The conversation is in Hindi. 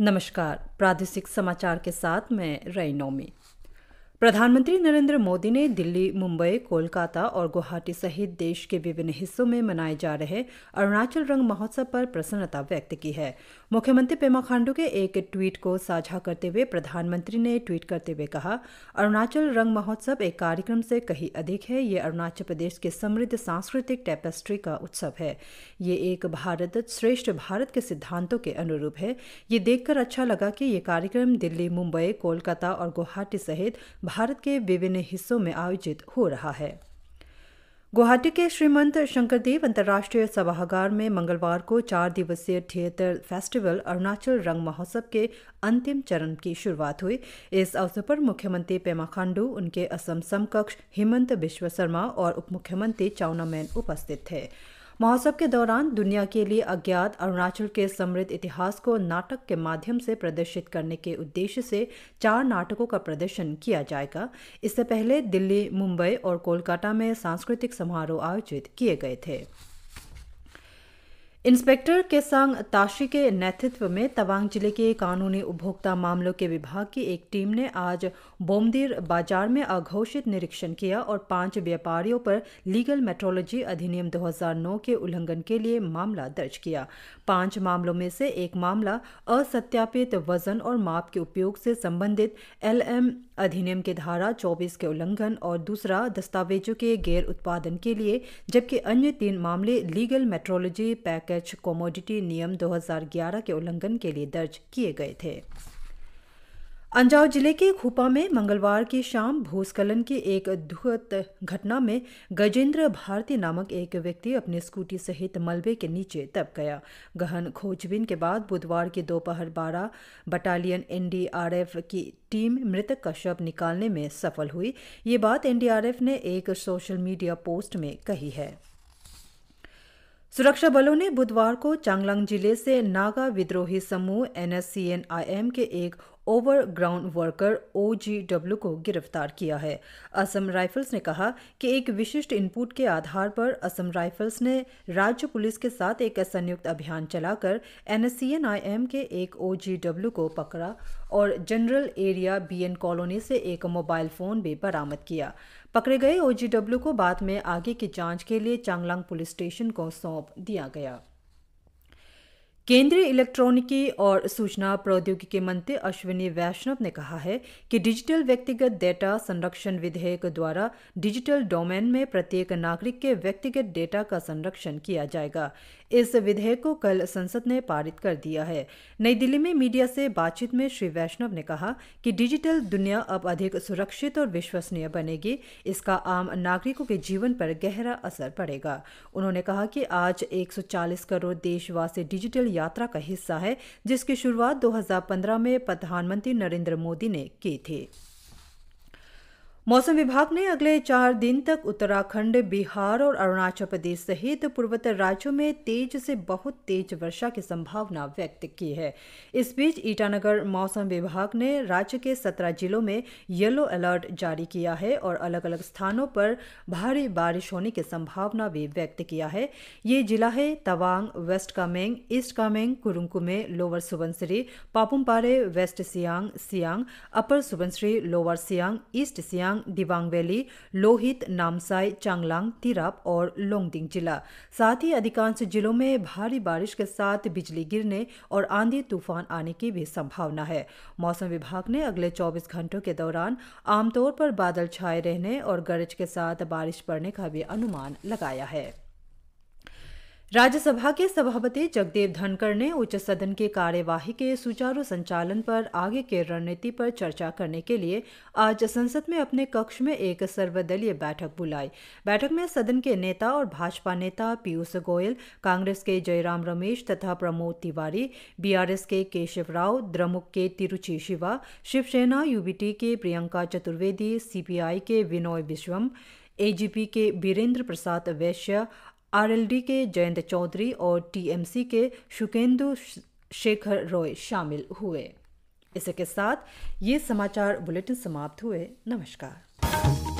नमस्कार प्रादेशिक समाचार के साथ मैं रई नौमी प्रधानमंत्री नरेंद्र मोदी ने दिल्ली मुंबई कोलकाता और गुवाहाटी सहित देश के विभिन्न हिस्सों में मनाए जा रहे अरुणाचल रंग महोत्सव पर प्रसन्नता व्यक्त की है मुख्यमंत्री पेमा खांडू के एक ट्वीट को साझा करते हुए प्रधानमंत्री ने ट्वीट करते हुए कहा अरुणाचल रंग महोत्सव एक कार्यक्रम से कहीं अधिक है ये अरुणाचल प्रदेश के समृद्ध सांस्कृतिक टेपेस्ट्री का उत्सव है ये एक भारत श्रेष्ठ भारत के सिद्धांतों के अनुरूप है ये देखकर अच्छा लगा कि ये कार्यक्रम दिल्ली मुंबई कोलकाता और गुवाहाटी सहित भारत के विभिन्न हिस्सों में आयोजित हो रहा है गुवाहाटी के श्रीमंत शंकरदेव अंतर्राष्ट्रीय सभागार में मंगलवार को चार दिवसीय थिएटर फेस्टिवल अरुणाचल रंग महोत्सव के अंतिम चरण की शुरुआत हुई इस अवसर पर मुख्यमंत्री पेमा खांडू उनके असम समकक्ष हेमंत बिश्व शर्मा और मुख्यमंत्री चाउना मैन उपस्थित थे महोत्सव के दौरान दुनिया के लिए अज्ञात अरुणाचल के समृद्ध इतिहास को नाटक के माध्यम से प्रदर्शित करने के उद्देश्य से चार नाटकों का प्रदर्शन किया जाएगा इससे पहले दिल्ली मुंबई और कोलकाता में सांस्कृतिक समारोह आयोजित किए गए थे इंस्पेक्टर केसांग ताशी के नेतृत्व में तवांग जिले के कानूनी उपभोक्ता मामलों के विभाग की एक टीम ने आज बोमदीर बाजार में अघोषित निरीक्षण किया और पांच व्यापारियों पर लीगल मेट्रोलॉजी अधिनियम 2009 के उल्लंघन के लिए मामला दर्ज किया पांच मामलों में से एक मामला असत्यापित वजन और माप के उपयोग से संबंधित एलएम अधिनियम के धारा 24 के उल्लंघन और दूसरा दस्तावेजों के गैर उत्पादन के लिए जबकि अन्य तीन मामले लीगल मेट्रोलॉजी पैकेज प्रत्यक्ष कॉमोडिटी नियम 2011 के उल्लंघन के लिए दर्ज किए गए थे अंजाव जिले के खुपा में मंगलवार की शाम भूस्खलन की एक दुखद घटना में गजेंद्र भारती नामक एक व्यक्ति अपने स्कूटी सहित मलबे के नीचे दब गया गहन खोजबीन के बाद बुधवार की दोपहर बारह बटालियन एनडीआरएफ की टीम मृतक का शव निकालने में सफल हुई ये बात एनडीआरएफ ने एक सोशल मीडिया पोस्ट में कही है सुरक्षा बलों ने बुधवार को चांगलांग जिले से नागा विद्रोही समूह एनएससीएनआईएम के एक over ground worker O G W को गिरफ्तार किया है असम राइफल्स ने कहा कि एक विशिष्ट इनपुट के आधार पर असम राइफल्स ने राज्य पुलिस के साथ एक संयुक्त अभियान चलाकर एनएससीएनआईएम के एक ओ जी डब्ल्यू को पकड़ा और जनरल एरिया बीएन कॉलोनी से एक मोबाइल फोन भी बरामद किया पकड़े गए ओजीडब्ल्यू को बाद में आगे की जांच के लिए चांगलांग पुलिस स्टेशन को सौंप दिया गया केंद्रीय इलेक्ट्रॉनिकी और सूचना प्रौद्योगिकी मंत्री अश्विनी वैष्णव ने कहा है कि डिजिटल व्यक्तिगत डेटा संरक्षण विधेयक द्वारा डिजिटल डोमेन में प्रत्येक नागरिक के व्यक्तिगत डेटा का संरक्षण किया जाएगा इस विधेयक को कल संसद ने पारित कर दिया है नई दिल्ली में मीडिया से बातचीत में श्री वैष्णव ने कहा कि डिजिटल दुनिया अब अधिक सुरक्षित और विश्वसनीय बनेगी इसका आम नागरिकों के जीवन पर गहरा असर पड़ेगा उन्होंने कहा कि आज 140 करोड़ देशवासी डिजिटल यात्रा का हिस्सा है जिसकी शुरुआत 2015 में प्रधानमंत्री नरेंद्र मोदी ने की थी मौसम विभाग ने अगले चार दिन तक उत्तराखंड बिहार और अरुणाचल प्रदेश सहित पूर्वोत्तर राज्यों में तेज से बहुत तेज वर्षा की संभावना व्यक्त की है इस बीच ईटानगर मौसम विभाग ने राज्य के सत्रह जिलों में येलो अलर्ट जारी किया है और अलग अलग स्थानों पर भारी बारिश होने की संभावना भी व्यक्त किया है ये जिला है Tawang West Kameng East Kameng Kurung Kumey Lower Subansiri Papum Pare West Siang Siang Upper Subansiri Lower Siang East Siang Dirang Dibang Valley Lohit Namsai Changlang Tirap और लोंगडिंग जिला साथ ही अधिकांश जिलों में भारी बारिश के साथ बिजली गिरने और आंधी तूफान आने की भी संभावना है मौसम विभाग ने अगले 24 घंटों के दौरान आमतौर पर बादल छाए रहने और गरज के साथ बारिश पड़ने का भी अनुमान लगाया है राज्यसभा के सभापति जगदेव धनखड़ ने उच्च सदन की कार्यवाही के सुचारू संचालन पर आगे की रणनीति पर चर्चा करने के लिए आज संसद में अपने कक्ष में एक सर्वदलीय बैठक बुलाई बैठक में सदन के नेता और भाजपा नेता पीयूष गोयल कांग्रेस के जयराम रमेश तथा प्रमोद तिवारी बीआरएस के केशव राव द्रमुक के तिरुचि शिवा शिवसेना यूबीटी के प्रियंका चतुर्वेदी सीपीआई के विनोय विश्वम एजीपी के बीरेंद्र प्रसाद वैश्य आरएलडी के जयंत चौधरी और टीएमसी के शुकेंदु शेखर रॉय शामिल हुए इसी के साथ ये समाचार बुलेटिन समाप्त हुए नमस्कार